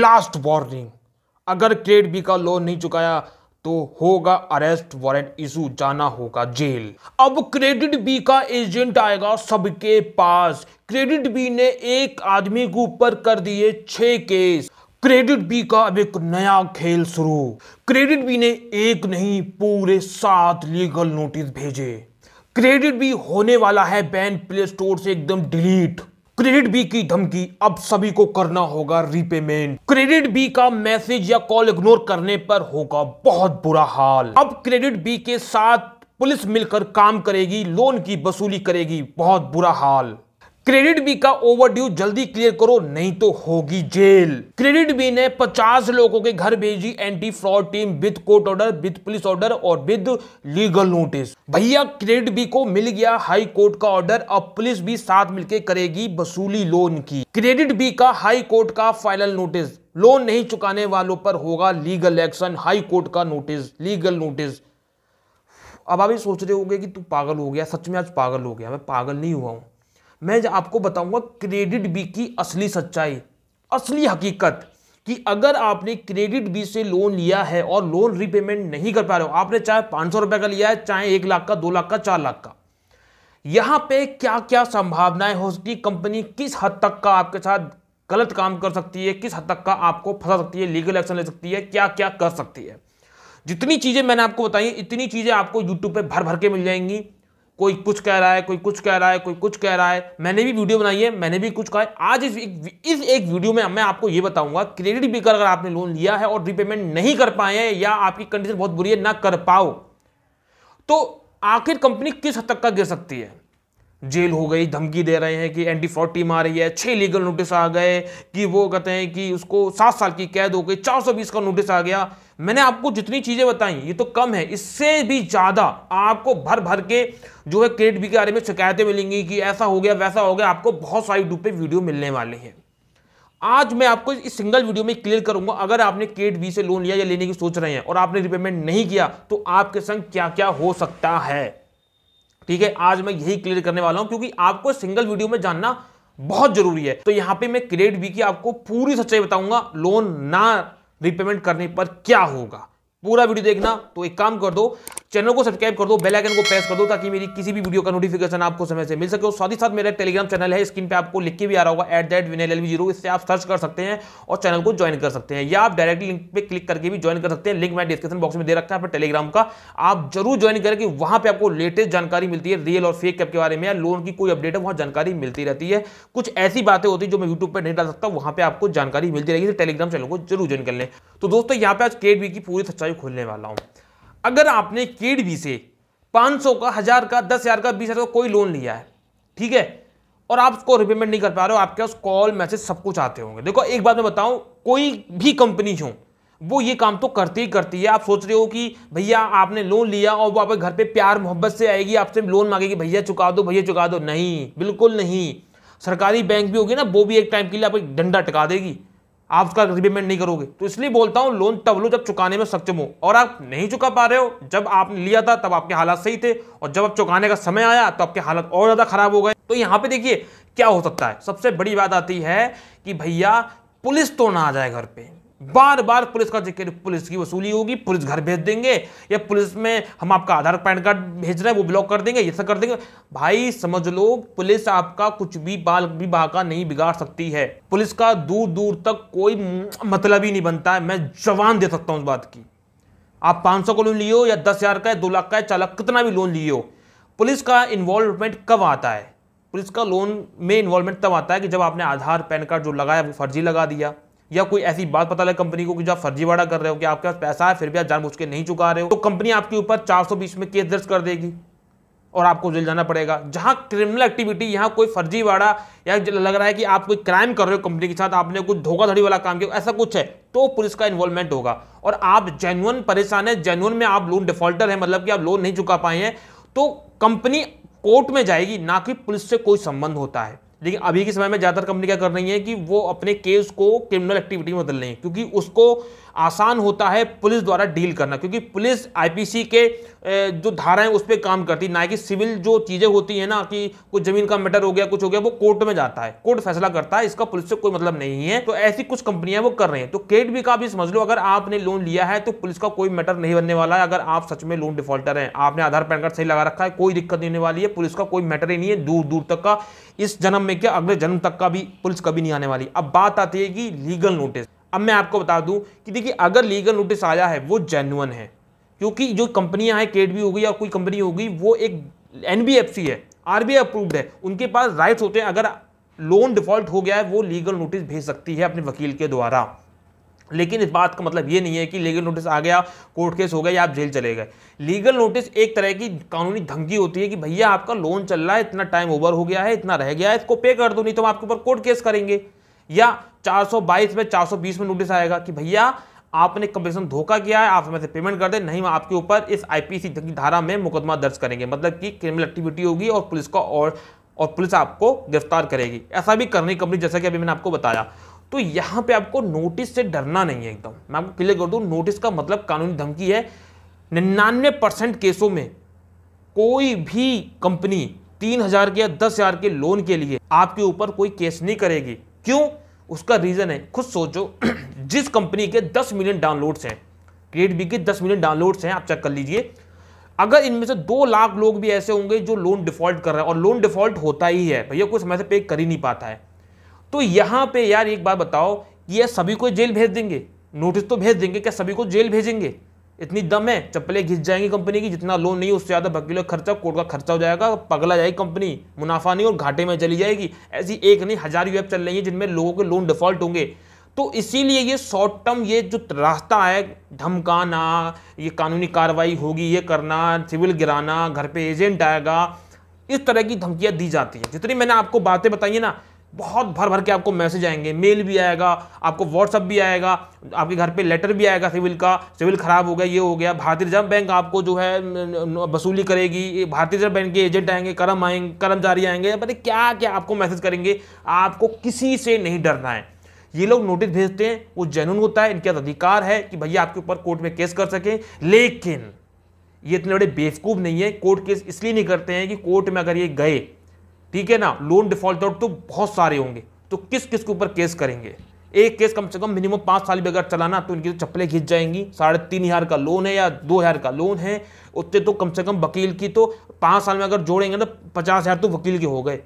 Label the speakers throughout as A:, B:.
A: last warning अगर KreditBee का loan नहीं चुकाया तो होगा अरेस्ट वारंट इशू जाना होगा जेल अब क्रेडिट बी का एजेंट आएगा सबके पास क्रेडिट बी ने एक आदमी के ऊपर कर दिए छह केस क्रेडिट बी का अब एक नया खेल शुरू क्रेडिट बी ने एक नहीं पूरे सात लीगल नोटिस भेजे क्रेडिट बी होने वाला है बैन प्ले स्टोर से एकदम डिलीट क्रेडिट बी की धमकी अब सभी को करना होगा रिपेमेंट क्रेडिट बी का मैसेज या कॉल इग्नोर करने पर होगा बहुत बुरा हाल अब क्रेडिट बी के साथ पुलिस मिलकर काम करेगी लोन की वसूली करेगी बहुत बुरा हाल क्रेडिट बी का ओवरड्यू जल्दी क्लियर करो नहीं तो होगी जेल क्रेडिट बी ने 50 लोगों के घर भेजी anti fraud team with court order with police order और विद लीगल नोटिस भैया क्रेडिट बी को मिल गया हाई कोर्ट का ऑर्डर अब पुलिस भी साथ मिलकर करेगी वसूली लोन की क्रेडिट बी का हाई कोर्ट का फाइनल नोटिस लोन नहीं चुकाने वालों पर होगा लीगल एक्शन हाई कोर्ट का नोटिस लीगल नोटिस अब आप ये सोच रहे होंगे कि तू पागल हो गया सच में आज पागल हो गया मैं पागल नहीं हुआ हूं मैं आपको बताऊंगा क्रेडिट बी की असली सच्चाई असली हकीकत कि अगर आपने क्रेडिट बी से लोन लिया है और लोन रिपेमेंट नहीं कर पा रहे हो आपने चाहे पाँच सौ रुपए का लिया है चाहे एक लाख का दो लाख का चार लाख का यहां पे क्या क्या संभावनाएं हो सकती कंपनी किस हद तक का आपके साथ गलत काम कर सकती है किस हद तक का आपको फंसा सकती है लीगल एक्शन ले सकती है क्या क्या कर सकती है जितनी चीज़ें मैंने आपको बताई इतनी चीज़ें आपको यूट्यूब पर भर भर के मिल जाएंगी कोई कुछ कह रहा है कोई कुछ कह रहा है कोई कुछ कह रहा है मैंने भी वीडियो बनाई है मैंने भी कुछ कहा है आज इस इस एक वीडियो में मैं आपको ये बताऊंगा क्रेडिट कर अगर आपने लोन लिया है और रिपेमेंट नहीं कर पाए हैं या आपकी कंडीशन बहुत बुरी है ना कर पाओ तो आखिर कंपनी किस हद तक का गिर सकती है जेल हो गई धमकी दे रहे हैं कि एंटी फ्रॉड टीम आ रही है छह लीगल नोटिस आ गए कि वो कहते हैं कि उसको सात साल की कैद हो गई चार सौ बीस का नोटिस आ गया मैंने आपको जितनी चीज़ें बताई ये तो कम है इससे भी ज़्यादा आपको भर भर के जो है क्रेडिट बी के बारे में शिकायतें मिलेंगी कि ऐसा हो गया वैसा हो गया आपको बहुत सारी यूट्यूब वीडियो मिलने वाले हैं आज मैं आपको इस सिंगल वीडियो में क्लियर करूंगा अगर आपने केट बी से लोन लिया या लेने की सोच रहे हैं और आपने रिपेमेंट नहीं किया तो आपके संग क्या क्या हो सकता है ठीक है आज मैं यही क्लियर करने वाला हूं क्योंकि आपको सिंगल वीडियो में जानना बहुत जरूरी है तो यहां पे मैं क्रेडिट बी की आपको पूरी सच्चाई बताऊंगा लोन ना रिपेमेंट करने पर क्या होगा पूरा वीडियो देखना तो एक काम कर दो चैनल को सब्सक्राइब कर दो बेल आइकन को प्रेस कर दो ताकि मेरी किसी भी वीडियो का नोटिफिकेशन आपको समय से मिल सके और साथ ही साथ मेरा टेलीग्राम चैनल है स्क्रीन पे आपको लिख के भी आ रहा होगा एट दैट विनल जीरो इससे आप सर्च कर सकते हैं और चैनल को ज्वाइन कर सकते हैं या आप डायरेक्टली लिंक पे क्लिक करके भी ज्वाइन कर सकते हैं लिंक मैं डिस्क्रिप्शन बॉक्स में दे रखा है अपने टेलीग्राम का आप जरूर ज्वाइन कि वहां पर आपको लेटेस्ट जानकारी मिलती है रियल और फेक कैप के बारे में या लोन की कोई अपडेट है वहाँ जानकारी मिलती रहती है कुछ ऐसी बातें होती है जो मैं यूट्यूब पर नहीं डाल सकता वहाँ पर आपको जानकारी मिलती रहेगी टेलीग्राम तो चैनल को जरूर ज्वाइन कर लें तो दोस्तों यहाँ पे आज केड की पूरी सच्चाई खोलने वाला हूँ अगर आपने केड से 500 का हज़ार का दस हज़ार का बीस हज़ार का कोई लोन लिया है ठीक है और आप उसको रिपेमेंट नहीं कर पा रहे हो आपके पास कॉल मैसेज सब कुछ आते होंगे देखो एक बात मैं बताऊँ कोई भी कंपनी हो वो ये काम तो करती ही करती है आप सोच रहे हो कि भैया आपने लोन लिया और वो आपके घर पे प्यार मोहब्बत से आएगी आपसे लोन मांगेगी भैया चुका दो भैया चुका दो नहीं बिल्कुल नहीं सरकारी बैंक भी होगी ना वो भी एक टाइम के लिए आपको डंडा टका देगी आप उसका रिपेमेंट नहीं करोगे तो इसलिए बोलता हूँ लोन तब लो जब चुकाने में सक्षम हो और आप नहीं चुका पा रहे हो जब आपने लिया था तब आपके हालात सही थे और जब आप चुकाने का समय आया तो आपके हालात और ज़्यादा खराब हो गए तो यहाँ पे देखिए क्या हो सकता है सबसे बड़ी बात आती है कि भैया पुलिस तो ना आ जाए घर पर बार बार पुलिस का जिक्र पुलिस की वसूली होगी पुलिस घर भेज देंगे या पुलिस में हम आपका आधार पैन कार्ड भेज रहे हैं वो ब्लॉक कर देंगे ये सब कर देंगे भाई समझ लो पुलिस आपका कुछ भी बाल भी बाका नहीं बिगाड़ सकती है पुलिस का दूर दूर तक कोई मतलब ही नहीं बनता है मैं जवान दे सकता हूँ उस बात की आप 500 का लोन लियो या दस हज़ार का है दो लाख का है चार लाख कितना भी लोन लियो पुलिस का इन्वॉल्वमेंट कब आता है पुलिस का लोन में इन्वॉल्वमेंट तब आता है कि जब आपने आधार पैन कार्ड जो लगाया वो फर्जी लगा दिया या कोई ऐसी बात पता लगे कंपनी को कि जो आप फर्जीवाड़ा कर रहे हो कि आपके पास पैसा है फिर भी आप जानबूझ के नहीं चुका रहे हो तो कंपनी आपके ऊपर चार सौ बीस में केस दर्ज कर देगी और आपको जेल जाना पड़ेगा जहां क्रिमिनल एक्टिविटी यहां कोई फर्जीवाड़ा या लग रहा है कि आप कोई क्राइम कर रहे हो कंपनी के साथ आपने कुछ धोखाधड़ी वाला काम किया ऐसा कुछ है तो पुलिस का इन्वॉल्वमेंट होगा और आप जेन्युन परेशान है जेन्युन में आप लोन डिफॉल्टर है मतलब कि आप लोन नहीं चुका पाए हैं तो कंपनी कोर्ट में जाएगी ना कि पुलिस से कोई संबंध होता है लेकिन अभी के समय में ज़्यादातर कंपनी क्या कर रही है कि वो अपने केस को क्रिमिनल एक्टिविटी में बदल रही है क्योंकि उसको आसान होता है पुलिस द्वारा डील करना क्योंकि पुलिस आईपीसी के जो धाराएं उस पर काम करती ना कि सिविल जो चीज़ें होती हैं ना कि कुछ ज़मीन का मैटर हो गया कुछ हो गया वो कोर्ट में जाता है कोर्ट फैसला करता है इसका पुलिस से कोई मतलब नहीं है तो ऐसी कुछ कंपनियां वो कर रहे हैं तो केट भी का भी समझ लो अगर आपने लोन लिया है तो पुलिस का कोई मैटर नहीं बनने वाला है अगर आप सच में लोन डिफॉल्टर हैं आपने आधार पैन कार्ड सही लगा रखा है कोई दिक्कत नहीं होने वाली है पुलिस का कोई मैटर ही नहीं है दूर दूर तक का इस जन्म में क्या अगले जन्म तक का भी पुलिस कभी नहीं आने वाली अब बात आती है कि लीगल नोटिस अब मैं आपको बता दूं कि देखिए अगर लीगल नोटिस आया है वो जेन्युन है क्योंकि जो कंपनियां हैं केडबी होगी या कोई कंपनी होगी वो एक एन है आर अप्रूव्ड है उनके पास राइट्स होते हैं अगर लोन डिफॉल्ट हो गया है वो लीगल नोटिस भेज सकती है अपने वकील के द्वारा लेकिन इस बात का मतलब ये नहीं है कि लीगल नोटिस आ गया कोर्ट केस हो गया या आप जेल चले गए लीगल नोटिस एक तरह की कानूनी धमकी होती है कि भैया आपका लोन चल रहा है इतना टाइम ओवर हो गया है इतना रह गया है इसको पे कर दो नहीं तो हम आपके ऊपर कोर्ट केस करेंगे या 422 में 420 में नोटिस आएगा कि भैया आपने कंपनीशन धोखा किया है आप समय से पेमेंट कर दे नहीं मैं आपके ऊपर इस आईपीसी की धारा में मुकदमा दर्ज करेंगे मतलब कि क्रिमिनल एक्टिविटी होगी और पुलिस का और और पुलिस आपको गिरफ्तार करेगी ऐसा भी करनी कंपनी जैसा कि अभी मैंने आपको बताया तो यहाँ पे आपको नोटिस से डरना नहीं है एकदम मैं आपको क्लियर कर दूँ नोटिस का मतलब कानूनी धमकी है निन्यानवे परसेंट केसों में कोई भी कंपनी तीन हजार के या दस हजार के लोन के लिए आपके ऊपर कोई केस नहीं करेगी क्यों उसका रीज़न है खुद सोचो जिस कंपनी के 10 मिलियन डाउनलोड्स हैं क्रिएट बी के 10 मिलियन डाउनलोड्स हैं आप चेक कर लीजिए अगर इनमें से दो लाख लोग भी ऐसे होंगे जो लोन डिफॉल्ट कर रहे हैं और लोन डिफॉल्ट होता ही है भैया कोई समय से पे कर ही नहीं पाता है तो यहां पे यार एक बात बताओ कि यह सभी को जेल भेज देंगे नोटिस तो भेज देंगे क्या सभी को जेल भेजेंगे इतनी दम है चप्पलें घिस जाएंगी कंपनी की जितना लोन नहीं उससे ज़्यादा वकीलों का खर्चा कोर्ट का खर्चा हो जाएगा पगला जाएगी कंपनी मुनाफा नहीं और घाटे में चली जाएगी ऐसी एक नहीं हज़ार वेब चल रही है जिनमें लोगों के लोन डिफॉल्ट होंगे तो इसीलिए ये शॉर्ट टर्म ये जो रास्ता है धमकाना ये कानूनी कार्रवाई होगी ये करना सिविल गिराना घर पे एजेंट आएगा इस तरह की धमकियाँ दी जाती हैं जितनी मैंने आपको बातें बताई ना बहुत भर भर के आपको मैसेज आएंगे मेल भी आएगा आपको व्हाट्सअप भी आएगा आपके घर पे लेटर भी आएगा सिविल का सिविल ख़राब हो गया ये हो गया भारतीय रिजर्व बैंक आपको जो है वसूली करेगी भारतीय रिजर्व बैंक के एजेंट आएंगे कर्म आएंगे कर्मचारी आएंगे पता क्या क्या आपको मैसेज करेंगे आपको किसी से नहीं डरना है ये लोग नोटिस भेजते हैं वो जैनून होता है इनके अधिकार है कि भैया आपके ऊपर कोर्ट में केस कर सकें लेकिन ये इतने बड़े बेवकूफ़ नहीं है कोर्ट केस इसलिए नहीं करते हैं कि कोर्ट में अगर ये गए ठीक है ना लोन डिफॉल्टर तो बहुत सारे होंगे तो किस किस के ऊपर केस करेंगे एक केस कम से कम मिनिमम पाँच साल भी अगर चलाना तो इनकी तो चप्पलें खींच जाएंगी साढ़े तीन हज़ार का लोन है या दो हज़ार का लोन है उतने तो कम से कम वकील की तो पाँच साल में अगर जोड़ेंगे ना पचास हज़ार तो वकील के हो गए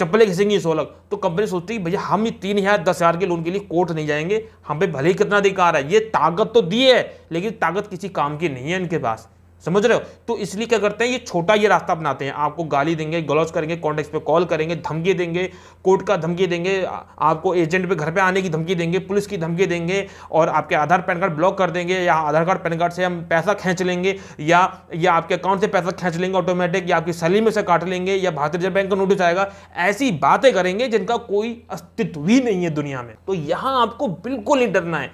A: चप्पलें घिसेंगी सौ अलग तो कंपनी सोचती है भैया हम ये तीन हज़ार दस हज़ार के लोन के लिए कोर्ट नहीं जाएंगे हम पे भले ही कितना अधिकार है ये ताकत तो दी है लेकिन ताकत किसी काम की नहीं है इनके पास समझ रहे हो तो इसलिए क्या करते हैं ये छोटा ये रास्ता अपनाते हैं आपको गाली देंगे गलौज करेंगे कॉन्टैक्ट पे कॉल करेंगे धमकी देंगे कोर्ट का धमकी देंगे आपको एजेंट पे घर पे आने की धमकी देंगे पुलिस की धमकी देंगे और आपके आधार पैन कार्ड ब्लॉक कर देंगे या आधार कार्ड पैन कार्ड से हम पैसा खींच लेंगे या या आपके अकाउंट से पैसा खींच लेंगे ऑटोमेटिक या आपकी सैलरी में से काट लेंगे या भारतीय रिजर्व बैंक का नोटिस आएगा ऐसी बातें करेंगे जिनका कोई अस्तित्व ही नहीं है दुनिया में तो यहाँ आपको बिल्कुल नहीं डरना है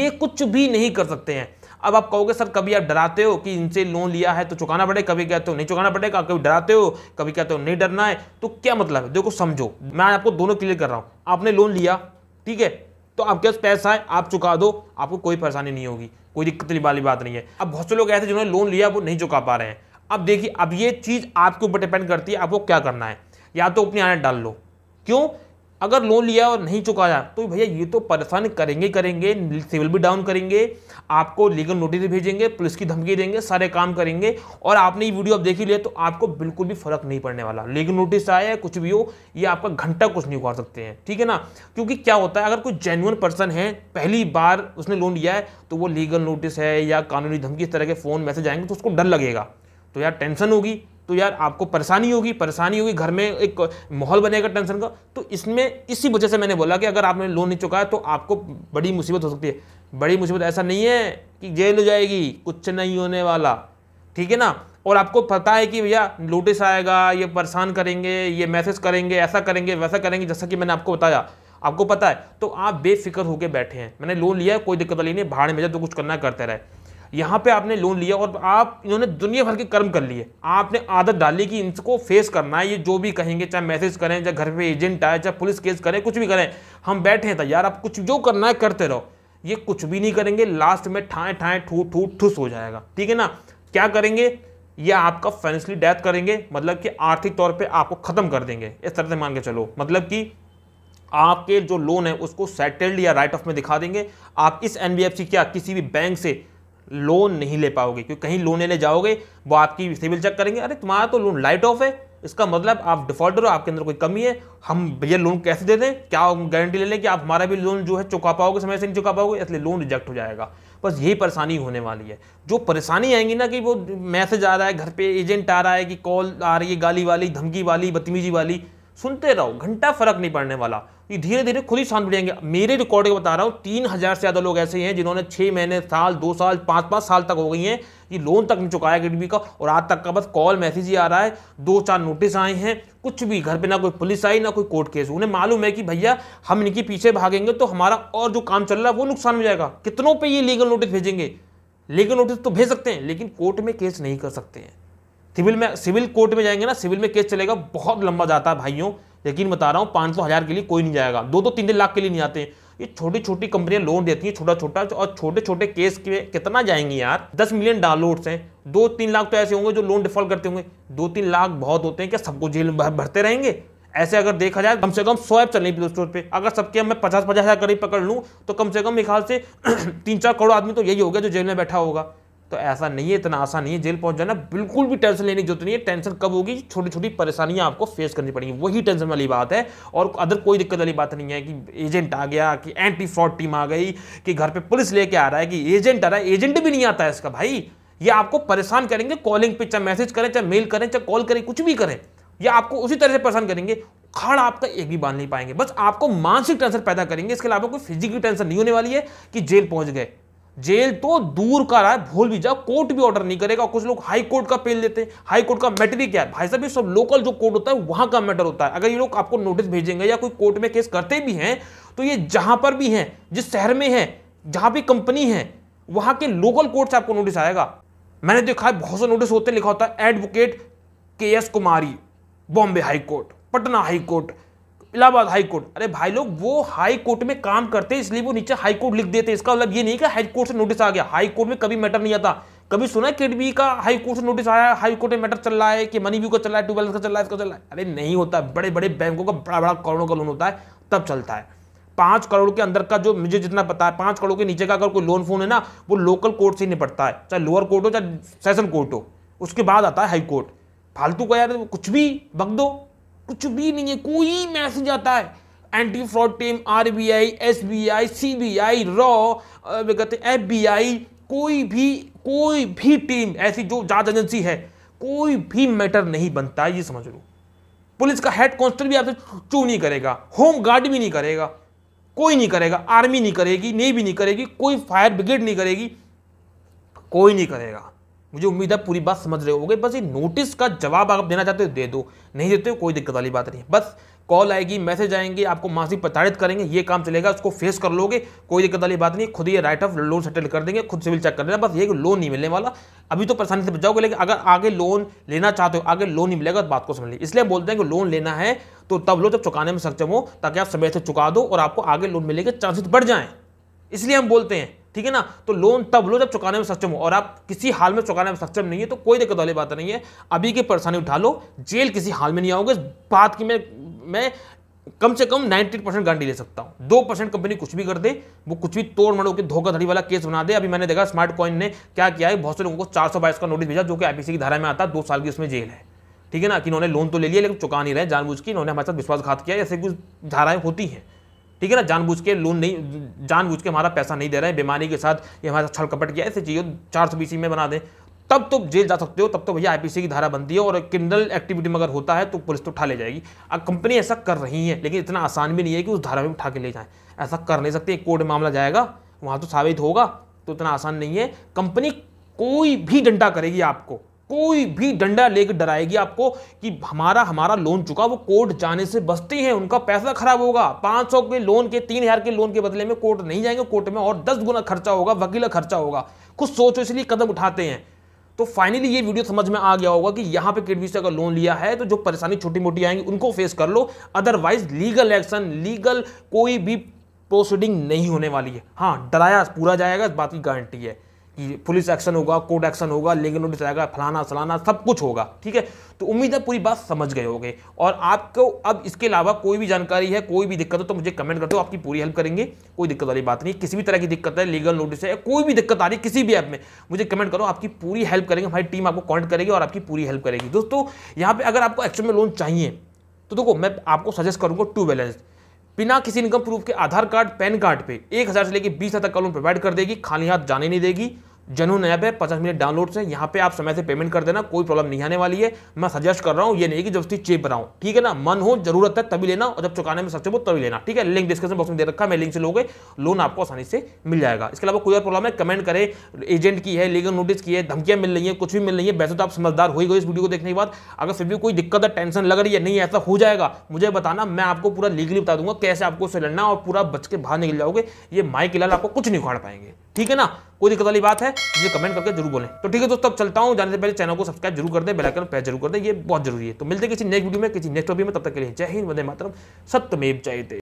A: ये कुछ भी नहीं कर सकते हैं अब आप कहोगे सर कभी आप डराते हो कि इनसे लोन लिया है तो चुकाना पड़ेगा कभी कहते हो नहीं चुकाना पड़ेगा कभी डराते हो कभी कहते हो नहीं डरना है तो क्या मतलब है देखो समझो मैं आपको दोनों क्लियर कर रहा हूँ आपने लोन लिया ठीक है तो आपके पास पैसा है आप चुका दो आपको कोई परेशानी नहीं होगी कोई दिक्कत वाली बात नहीं है अब बहुत से लोग ऐसे जिन्होंने लोन लिया वो नहीं चुका पा रहे हैं अब देखिए अब ये चीज़ आपके ऊपर डिपेंड करती है आपको क्या करना है या तो अपनी आने डाल लो क्यों अगर लोन लिया और नहीं चुकाया तो भैया ये तो परेशान करेंगे करेंगे सिविल भी डाउन करेंगे आपको लीगल नोटिस भेजेंगे पुलिस की धमकी देंगे सारे काम करेंगे और आपने ये वीडियो अब देख ही लिया तो आपको बिल्कुल भी फर्क नहीं पड़ने वाला लीगल नोटिस आया कुछ भी हो ये आपका घंटा कुछ नहीं उगा सकते हैं ठीक है ना क्योंकि क्या होता है अगर कोई जेन्यून पर्सन है पहली बार उसने लोन लिया है तो वो लीगल नोटिस है या कानूनी धमकी इस तरह के फ़ोन मैसेज आएंगे तो उसको डर लगेगा तो यार टेंशन होगी तो यार आपको परेशानी होगी परेशानी होगी घर में एक माहौल बनेगा टेंशन का तो इसमें इसी वजह से मैंने बोला कि अगर आपने लोन नहीं चुकाया तो आपको बड़ी मुसीबत हो सकती है बड़ी मुसीबत ऐसा नहीं है कि जेल हो जाएगी कुछ नहीं होने वाला ठीक है ना और आपको पता है कि भैया नोटिस आएगा ये परेशान करेंगे ये मैसेज करेंगे ऐसा करेंगे वैसा करेंगे जैसा कि मैंने आपको बताया आपको पता है तो आप बेफिक्र होकर बैठे हैं मैंने लोन लिया कोई दिक्कत वाली नहीं भाड़ में जाए तो कुछ करना करते रहे यहाँ पे आपने लोन लिया और आप इन्होंने दुनिया भर के कर्म कर लिए आपने आदत डाली कि इनको फेस करना है ये जो भी कहेंगे चाहे मैसेज करें चाहे घर पे एजेंट आए चाहे पुलिस केस करें कुछ भी करें हम बैठे हैं तैयार तो आप कुछ जो करना है करते रहो ये कुछ भी नहीं करेंगे लास्ट में ठाए ठाए ठू ठू ठुस हो जाएगा ठीक है ना क्या करेंगे ये आपका फाइनेंशली डेथ करेंगे मतलब कि आर्थिक तौर पर आपको ख़त्म कर देंगे इस तरह से मान के चलो मतलब कि आपके जो लोन है उसको सेटल्ड या राइट ऑफ में दिखा देंगे आप इस एन क्या किसी भी बैंक से लोन नहीं ले पाओगे क्योंकि कहीं लोन लेने जाओगे वो आपकी सिविल चेक करेंगे अरे तुम्हारा तो लोन लाइट ऑफ है इसका मतलब आप डिफॉल्टर हो आपके अंदर कोई कमी है हम भैया लोन कैसे दे दें क्या गारंटी ले लें कि आप हमारा भी लोन जो है चुका पाओगे समय से नहीं चुका पाओगे इसलिए लोन रिजेक्ट हो जाएगा बस यही परेशानी होने वाली है जो परेशानी आएंगी ना कि वो मैसेज आ रहा है घर पे एजेंट आ रहा है कि कॉल आ रही है गाली वाली धमकी वाली बदतमीजी वाली सुनते रहो घंटा फर्क नहीं पड़ने वाला ये धीरे धीरे खुद ही शांत बढ़ेंगे मेरे रिकॉर्ड के बता रहा हूँ तीन हज़ार से ज़्यादा लोग ऐसे हैं जिन्होंने छः महीने साल दो साल पाँच पाँच साल तक हो गई हैं ये लोन तक नहीं चुकाया गिडबी का और आज तक का बस कॉल मैसेज ही आ रहा है दो चार नोटिस आए हैं कुछ भी घर पे ना कोई पुलिस आई ना कोई कोर्ट केस उन्हें मालूम है कि भैया हम इनके पीछे भागेंगे तो हमारा और जो काम चल रहा है वो नुकसान हो जाएगा कितनों पर ये लीगल नोटिस भेजेंगे लीगल नोटिस तो भेज सकते हैं लेकिन कोर्ट में केस नहीं कर सकते हैं सिविल में सिविल कोर्ट में जाएंगे ना सिविल में केस चलेगा बहुत लंबा जाता है भाइयों यकीन बता रहा हूँ पाँच सौ हज़ार के लिए कोई नहीं जाएगा दो दो तो तीन तीन लाख के लिए नहीं आते हैं ये छोटी छोटी कंपनियां लोन देती हैं छोटा छोटा और छोटे छोटे केस के कितना जाएंगे यार दस मिलियन डाउनलोड्स हैं दो तीन लाख तो ऐसे होंगे जो लोन डिफॉल्ट करते होंगे दो तीन लाख बहुत होते हैं क्या सबको जेल में भरते रहेंगे ऐसे अगर देखा जाए कम से कम सौ ऐप चल रही प्ले स्टोर अगर सबके मैं पचास पचास हज़ार करीब पकड़ लूँ तो कम से कम मेरे ख्याल से तीन चार करोड़ आदमी तो यही होगा जो जेल में बैठा होगा तो ऐसा नहीं है इतना आसान नहीं है जेल पहुंच जाना बिल्कुल भी टेंशन लेने की जरूरत नहीं है टेंशन कब होगी छोटी छोटी परेशानियां आपको फेस करनी पड़ेंगी वही टेंशन वाली बात है और अदर कोई दिक्कत वाली बात नहीं है कि एजेंट आ गया कि एंटी फ्रॉड टीम आ गई कि घर पर पुलिस लेके आ रहा है कि एजेंट आ रहा है एजेंट भी नहीं आता है इसका भाई ये आपको परेशान करेंगे कॉलिंग पे चाहे मैसेज करें चाहे मेल करें चाहे कॉल करें कुछ भी करें या आपको उसी तरह से परेशान करेंगे खाड़ आपका एक भी बांध नहीं पाएंगे बस आपको मानसिक टेंशन पैदा करेंगे इसके अलावा कोई फिजिकल टेंशन नहीं होने वाली है कि जेल पहुंच गए जेल तो दूर का रहा है भूल भी जाओ कोर्ट भी ऑर्डर नहीं करेगा कुछ लोग हाई कोर्ट का पेल देते हैं हाई कोर्ट का मैटर ही क्या है भाई साहब ये सब लोकल जो कोर्ट होता है वहां का मैटर होता है अगर ये लोग आपको नोटिस भेजेंगे या कोई कोर्ट में केस करते भी हैं तो ये जहां पर भी हैं जिस शहर में है जहां भी कंपनी है वहां के लोकल कोर्ट से आपको नोटिस आएगा मैंने देखा है बहुत से नोटिस होते लिखा होता है advocate K S Kumari Bombay high court Patna high court Allahabad high court अरे भाई लोग वो हाई कोर्ट में काम करते हैं इसलिए वो नीचे हाई कोर्ट लिख देते हैं इसका मतलब ये नहीं कि हाई कोर्ट से नोटिस आ गया हाई कोर्ट में कभी मैटर नहीं आता कभी सुना किडबी का हाई कोर्ट से नोटिस आया हाई कोर्ट में मैटर चल रहा है कि मनी व्यू का चल रहा है ट्यूबेल्स का चल रहा है इसका चल रहा है अरे नहीं होता बड़े बड़े बैंकों का बड़ा बड़ा करोड़ों का लोन होता है तब चलता है पांच करोड़ के अंदर का जो मुझे जितना पता है पांच करोड़ के नीचे का अगर कोई लोन फोन है ना वो लोकल कोर्ट से निपटता है चाहे लोअर कोर्ट हो चाहे सेशन कोर्ट हो उसके बाद आता है हाई कोर्ट फालतू का यार कुछ भी बग दो कुछ भी नहीं है कोई मैसेज आता है anti fraud team RBI SBI CBI रॉ कहते हैं एफबीआई कोई भी कोई भी टीम ऐसी जो जांच एजेंसी है कोई भी मैटर नहीं बनता ये समझ लो पुलिस का हेड कॉन्स्टेबल भी आपसे चू नहीं करेगा होम गार्ड भी नहीं करेगा कोई नहीं करेगा आर्मी नहीं करेगी नेवी नहीं करेगी कोई फायर ब्रिगेड नहीं करेगी कोई नहीं करेगा मुझे उम्मीद है पूरी बात समझ रहे होगे बस ये नोटिस का जवाब आप देना चाहते हो दे दो नहीं देते हो कोई दिक्कत वाली बात नहीं बस कॉल आएगी मैसेज आएंगे आपको मासिक प्रताड़ित करेंगे ये काम चलेगा उसको फेस कर लोगे कोई दिक्कत वाली बात नहीं खुद ये राइट ऑफ लोन सेटल कर देंगे खुद सिविल चेक कर लेना बस ये लोन नहीं मिलने वाला अभी तो परेशानी से बच जाओगे लेकिन अगर आगे लोन लेना चाहते हो आगे लोन नहीं मिलेगा तो बात को समझ लीजिए इसलिए बोलते हैं कि लोन लेना है तो तब लो जब चुकाने में सक्षम हो ताकि आप समय से चुका दो और आपको आगे लोन मिलने के चांसेस बढ़ जाएँ इसलिए हम बोलते हैं ठीक है ना तो लोन तब लो जब चुकाने में सक्षम हो और आप किसी हाल में चुकाने में सक्षम नहीं है तो कोई दिक्कत वाली बात नहीं है अभी की परेशानी उठा लो जेल किसी हाल में नहीं आओगे इस बात की मैं मैं कम से कम 90 परसेंट गारंटी ले सकता हूं दो परसेंट कंपनी कुछ भी कर दे वो कुछ भी तोड़ मड़ो के धोखाधड़ी वाला केस बना दे अभी मैंने देखा स्मार्ट कॉइन ने क्या किया है बहुत से लोगों को चार सौ बाईस का नोटिस भेजा जो कि आईपीसी की धारा में आता है दो साल की उसमें जेल है ठीक है ना कि इन्होंने लोन तो ले लिया लेकिन चुका नहीं रहे जानबूझ के इन्होंने हमारे साथ विश्वासघात किया ऐसे कुछ धाराएं होती हैं ठीक है ना जानबूझ के लोन नहीं जानबूझ के हमारा पैसा नहीं दे रहे हैं बेमानी के साथ ये हमारे साथ छल कपट किया ऐसे चाहिए चार सौ बीस में बना दें तब तो जेल जा सकते हो तब तो भैया आईपीसी की धारा बनती है और क्रिमिनल एक्टिविटी में अगर होता है तो पुलिस तो उठा ले जाएगी अब कंपनी ऐसा कर रही है लेकिन इतना आसान भी नहीं है कि उस धारा में उठा के ले जाए ऐसा कर नहीं सकते कोर्ट में मामला जाएगा वहाँ तो साबित होगा तो इतना आसान नहीं है कंपनी कोई भी डंडा करेगी आपको कोई भी डंडा लेकर डराएगी आपको कि हमारा हमारा लोन चुका वो कोर्ट जाने से बचते हैं उनका पैसा खराब होगा 500 के लोन के तीन हजार के लोन के बदले में कोर्ट नहीं जाएंगे कोर्ट में और दस गुना खर्चा होगा वकील खर्चा होगा कुछ सोचो इसलिए कदम उठाते हैं तो फाइनली ये वीडियो समझ में आ गया होगा कि यहाँ पे से अगर लोन लिया है तो जो परेशानी छोटी मोटी आएंगी उनको फेस कर लो अदरवाइज लीगल एक्शन लीगल कोई भी प्रोसीडिंग नहीं होने वाली है हाँ डराया पूरा जाएगा इस बात की गारंटी है पुलिस एक्शन होगा कोर्ट एक्शन होगा लीगल नोटिस आएगा फलाना सलाना सब कुछ होगा ठीक है तो उम्मीद है पूरी बात समझ गए होगे और आपको अब इसके अलावा कोई भी जानकारी है कोई भी दिक्कत हो तो मुझे कमेंट कर दो आपकी पूरी हेल्प करेंगे कोई दिक्कत वाली बात नहीं किसी भी तरह की दिक्कत है लीगल नोटिस है कोई भी दिक्कत आ रही किसी भी ऐप में मुझे कमेंट करो आपकी पूरी हेल्प करेंगे हमारी टीम आपको कॉन्ट करेगी और आपकी पूरी हेल्प करेगी दोस्तों यहाँ पर अगर आपको एक्चुअल में लोन चाहिए तो देखो मैं आपको सजेस्ट करूँगा टू बैलेंस बिना किसी इनकम प्रूफ के आधार कार्ड पैन कार्ड पे एक हज़ार से लेकर बीस हज़ार तक का लोन प्रोवाइड कर देगी खाली हाथ जाने नहीं देगी जनून ऐप है पचास मिनट डाउनलोड से यहाँ पे आप समय से पेमेंट कर देना कोई प्रॉब्लम नहीं आने वाली है मैं सजेस्ट कर रहा हूँ ये नहीं कि उसकी चेप रहा हूँ ठीक है ना मन हो जरूरत है तभी लेना और जब चुकाने में सक्षम हो तभी लेना ठीक है लिंक डिस्क्रिप्शन बॉक्स में दे रखा है मैं लिंक से लोगे लोन आपको आसानी से मिल जाएगा इसके अलावा कोई और प्रॉब्लम है कमेंट करें एजेंट की है लीगल नोटिस की है धमकियाँ मिल रही है कुछ भी मिल रही है वैसे तो आप समझदार हो गए इस वीडियो को देखने के बाद अगर फिर भी कोई दिक्कत है टेंशन लग रही है नहीं ऐसा हो जाएगा मुझे बताना मैं आपको पूरा लीगली बता दूंगा कैसे आपको उससे लड़ना और पूरा बच के बाहर निकल जाओगे ये माइक लाल आपको कुछ नहीं उखाड़ पाएंगे ठीक है ना कोई दिक्कत वाली बात है मुझे कमेंट करके जरूर बोलें तो ठीक है दोस्तों अब चलता हूँ जाने से पहले चैनल को सब्सक्राइब जरूर कर दें बेलाइकन प्रेस जरूर कर दें ये बहुत जरूरी है तो मिलते किसी नेक्स्ट वीडियो में किसी नेक्स्ट टॉपिक में तब तक के लिए जय हिंद वंदे मातरम सत्यमेव जयते